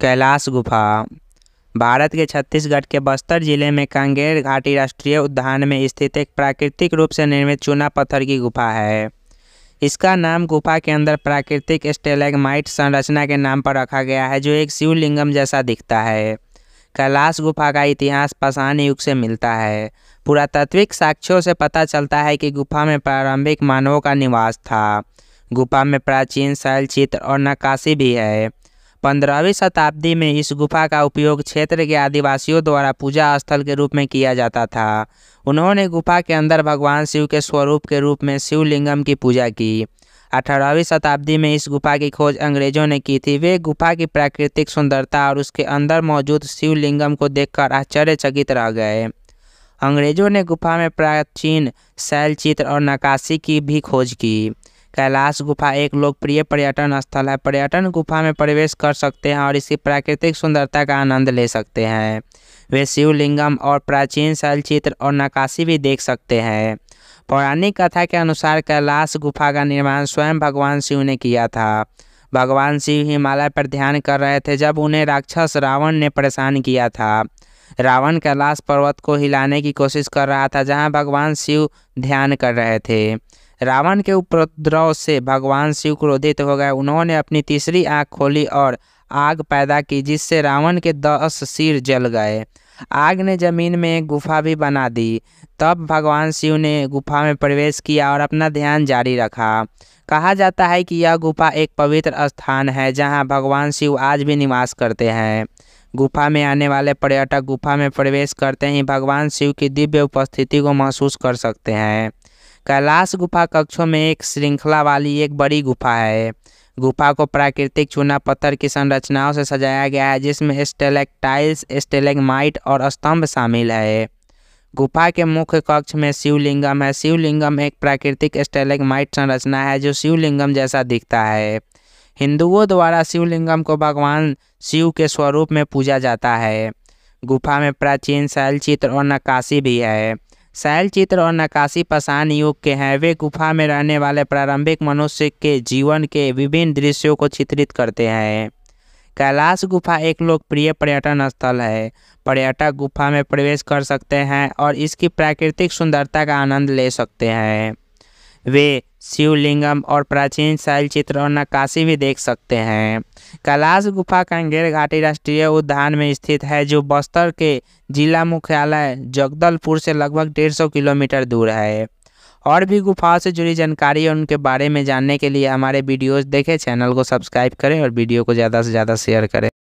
कैलाश गुफा भारत के छत्तीसगढ़ के बस्तर जिले में कांगेर घाटी राष्ट्रीय उद्यान में स्थित एक प्राकृतिक रूप से निर्मित चूना पत्थर की गुफा है इसका नाम गुफा के अंदर प्राकृतिक स्टेलेगमाइट संरचना के नाम पर रखा गया है जो एक शिवलिंगम जैसा दिखता है कैलाश गुफा का इतिहास पाषाण युग से मिलता है पुरातात्विक साक्ष्यों से पता चलता है कि गुफा में प्रारंभिक मानवों का निवास था गुफा में प्राचीन शैल चित्र और नक्काशी भी है पंद्रहवीं शताब्दी में इस गुफा का उपयोग क्षेत्र के आदिवासियों द्वारा पूजा स्थल के रूप में किया जाता था उन्होंने गुफा के अंदर भगवान शिव के स्वरूप के रूप में शिवलिंगम की पूजा की अठारहवीं शताब्दी में इस गुफा की खोज अंग्रेजों ने की थी वे गुफा की प्राकृतिक सुंदरता और उसके अंदर मौजूद शिवलिंगम को देखकर आश्चर्यचकित रह गए अंग्रेजों ने गुफा में प्राचीन शैलचित्र और नकाशी की भी खोज की कैलाश गुफा एक लोकप्रिय पर्यटन स्थल है पर्यटन गुफा में प्रवेश कर सकते हैं और इसकी प्राकृतिक सुंदरता का आनंद ले सकते हैं वे शिवलिंगम और प्राचीन शैलचित्र और नकाशी भी देख सकते हैं पौराणिक कथा के अनुसार कैलाश गुफा का निर्माण स्वयं भगवान शिव ने किया था भगवान शिव हिमालय पर ध्यान कर रहे थे जब उन्हें राक्षस रावण ने परेशान किया था रावण कैलाश पर्वत को हिलाने की कोशिश कर रहा था जहां भगवान शिव ध्यान कर रहे थे रावण के उपद्रव से भगवान शिव क्रोधित हो गए उन्होंने अपनी तीसरी आँख खोली और आग पैदा की जिससे रावण के दस सिर जल गए आग ने जमीन में एक गुफा भी बना दी तब भगवान शिव ने गुफा में प्रवेश किया और अपना ध्यान जारी रखा कहा जाता है कि यह गुफा एक पवित्र स्थान है जहां भगवान शिव आज भी निवास करते हैं गुफा में आने वाले पर्यटक गुफा में प्रवेश करते ही भगवान शिव की दिव्य उपस्थिति को महसूस कर सकते हैं कैलाश गुफा कक्षों में एक श्रृंखला वाली एक बड़ी गुफा है गुफा को प्राकृतिक चूना पत्थर की संरचनाओं से सजाया गया है जिसमें स्टेलेक्टाइल्स स्टेलेगमाइट और स्तंभ शामिल है गुफा के मुख्य कक्ष में शिवलिंगम है शिवलिंगम एक प्राकृतिक स्टेलेगमाइट संरचना है जो शिवलिंगम जैसा दिखता है हिंदुओं द्वारा शिवलिंगम को भगवान शिव के स्वरूप में पूजा जाता है गुफा में प्राचीन शैल चित्र और नक्काशी भी है शैल चित्र और नक्काशी पाषाण युग के हैं वे गुफा में रहने वाले प्रारंभिक मनुष्य के जीवन के विभिन्न दृश्यों को चित्रित करते हैं कैलाश गुफा एक लोकप्रिय पर्यटन स्थल है पर्यटक गुफा में प्रवेश कर सकते हैं और इसकी प्राकृतिक सुंदरता का आनंद ले सकते हैं वे शिवलिंगम और प्राचीन शैल चित्र और नक्काशी भी देख सकते हैं कैलाश गुफा कांगेर घाटी राष्ट्रीय उद्यान में स्थित है जो बस्तर के जिला मुख्यालय जगदलपुर से लगभग 150 किलोमीटर दूर है और भी गुफाओं से जुड़ी जानकारी और उनके बारे में जानने के लिए हमारे वीडियोस देखें चैनल को सब्सक्राइब करें और वीडियो को ज़्यादा से ज़्यादा शेयर करें